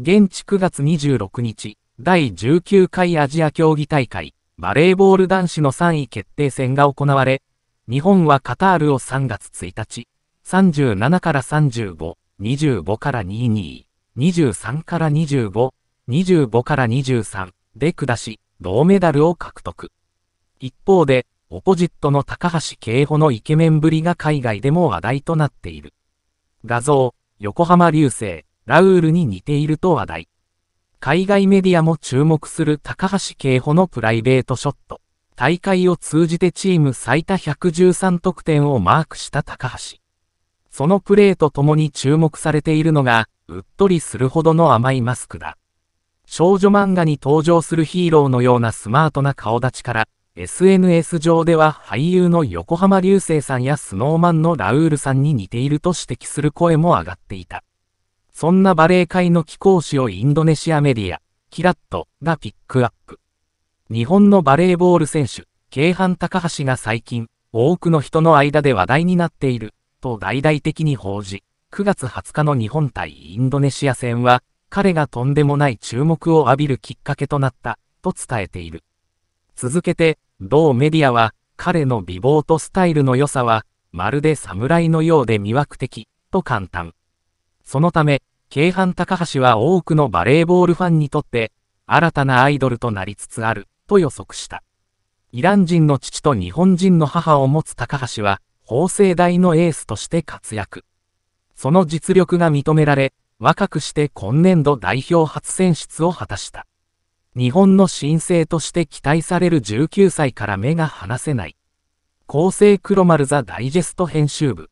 現地9月26日、第19回アジア競技大会、バレーボール男子の3位決定戦が行われ、日本はカタールを3月1日、37から35、25から22、23から25、25から23で下し、銅メダルを獲得。一方で、オポジットの高橋慶穂のイケメンぶりが海外でも話題となっている。画像、横浜流星。ラウールに似ていると話題。海外メディアも注目する高橋慶穂のプライベートショット。大会を通じてチーム最多113得点をマークした高橋。そのプレーと共に注目されているのが、うっとりするほどの甘いマスクだ。少女漫画に登場するヒーローのようなスマートな顔立ちから、SNS 上では俳優の横浜流星さんやスノーマンのラウールさんに似ていると指摘する声も上がっていた。そんなバレエ界の貴公子をインドネシアメディア、キラットがピックアップ。日本のバレーボール選手、京阪高橋が最近、多くの人の間で話題になっている、と大々的に報じ、9月20日の日本対インドネシア戦は、彼がとんでもない注目を浴びるきっかけとなった、と伝えている。続けて、同メディアは、彼の美貌とスタイルの良さは、まるで侍のようで魅惑的、と簡単。そのため、京阪高橋は多くのバレーボールファンにとって、新たなアイドルとなりつつある、と予測した。イラン人の父と日本人の母を持つ高橋は、法政大のエースとして活躍。その実力が認められ、若くして今年度代表初選出を果たした。日本の新星として期待される19歳から目が離せない。厚生黒丸ザダイジェスト編集部。